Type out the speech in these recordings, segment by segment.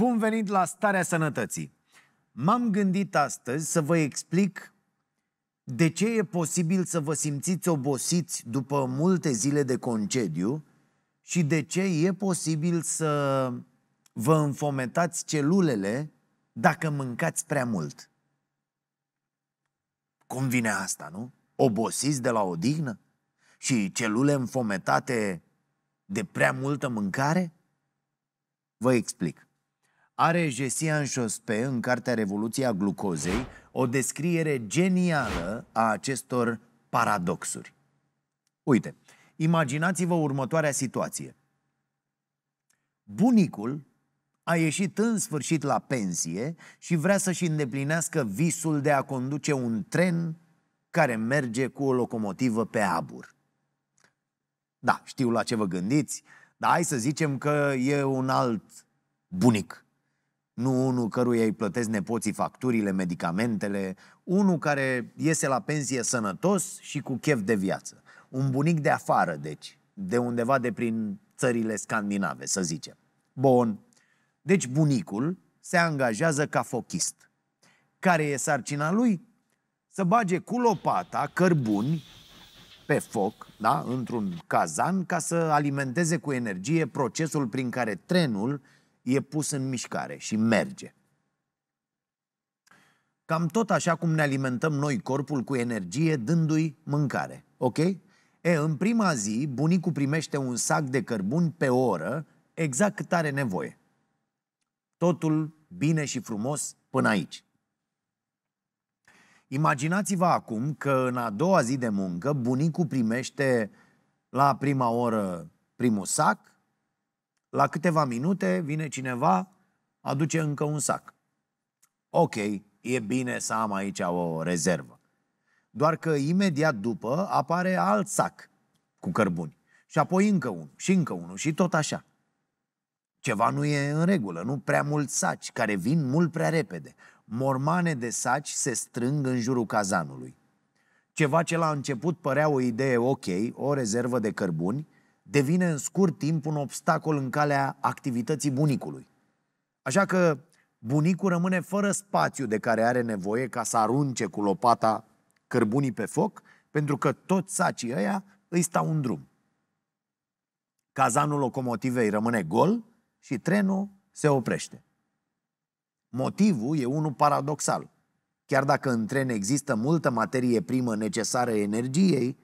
Bun venit la Starea Sănătății! M-am gândit astăzi să vă explic de ce e posibil să vă simțiți obosiți după multe zile de concediu și de ce e posibil să vă înfometați celulele dacă mâncați prea mult. Cum vine asta, nu? Obosiți de la odihnă? Și celule înfometate de prea multă mâncare? Vă explic are Jessian Jospe în cartea Revoluția glucozei o descriere genială a acestor paradoxuri. Uite, imaginați-vă următoarea situație. Bunicul a ieșit în sfârșit la pensie și vrea să-și îndeplinească visul de a conduce un tren care merge cu o locomotivă pe abur. Da, știu la ce vă gândiți, dar hai să zicem că e un alt bunic nu unul căruia îi plătesc nepoții facturile, medicamentele, unul care iese la pensie sănătos și cu chef de viață. Un bunic de afară, deci, de undeva de prin țările scandinave, să zicem. Bun. Deci bunicul se angajează ca fochist. Care e sarcina lui? Să bage cu lopata cărbuni pe foc, da, într-un cazan, ca să alimenteze cu energie procesul prin care trenul e pus în mișcare și merge. Cam tot așa cum ne alimentăm noi corpul cu energie, dându-i mâncare. Ok? E, în prima zi, bunicul primește un sac de cărbuni pe oră, exact cât are nevoie. Totul bine și frumos până aici. Imaginați-vă acum că în a doua zi de muncă bunicul primește la prima oră primul sac, la câteva minute vine cineva, aduce încă un sac. Ok, e bine să am aici o rezervă. Doar că imediat după apare alt sac cu cărbuni. Și apoi încă unul, și încă unul, și tot așa. Ceva nu e în regulă, nu prea mulți saci, care vin mult prea repede. Mormane de saci se strâng în jurul cazanului. Ceva ce la început părea o idee ok, o rezervă de cărbuni, devine în scurt timp un obstacol în calea activității bunicului. Așa că bunicul rămâne fără spațiu de care are nevoie ca să arunce cu lopata cărbunii pe foc, pentru că toți sacii ăia îi stau în drum. Cazanul locomotivei rămâne gol și trenul se oprește. Motivul e unul paradoxal. Chiar dacă în tren există multă materie primă necesară energiei,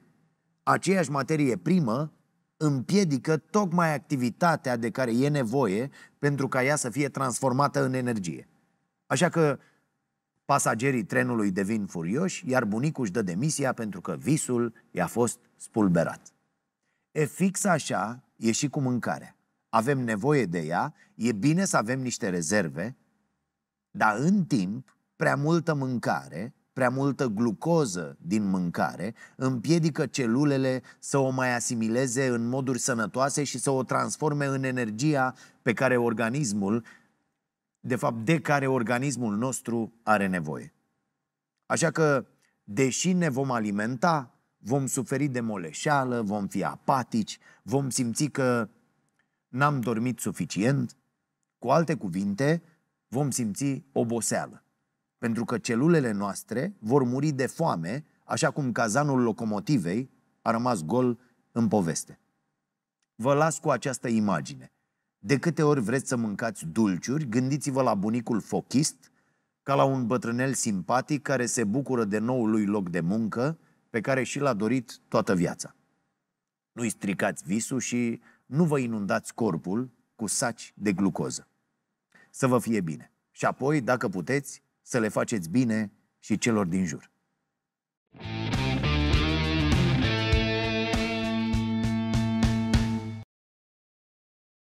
aceeași materie primă împiedică tocmai activitatea de care e nevoie pentru ca ea să fie transformată în energie. Așa că pasagerii trenului devin furioși, iar bunicul își dă demisia pentru că visul i-a fost spulberat. E fix așa e și cu mâncarea. Avem nevoie de ea, e bine să avem niște rezerve, dar în timp, prea multă mâncare prea multă glucoză din mâncare împiedică celulele să o mai asimileze în moduri sănătoase și să o transforme în energia pe care organismul, de fapt de care organismul nostru are nevoie. Așa că, deși ne vom alimenta, vom suferi de moleșeală, vom fi apatici, vom simți că n-am dormit suficient. Cu alte cuvinte, vom simți oboseală pentru că celulele noastre vor muri de foame, așa cum cazanul locomotivei a rămas gol în poveste. Vă las cu această imagine. De câte ori vreți să mâncați dulciuri, gândiți-vă la bunicul fochist, ca la un bătrânel simpatic care se bucură de noul lui loc de muncă, pe care și l-a dorit toată viața. Nu-i stricați visul și nu vă inundați corpul cu saci de glucoză. Să vă fie bine. Și apoi, dacă puteți, să le faceți bine și celor din jur.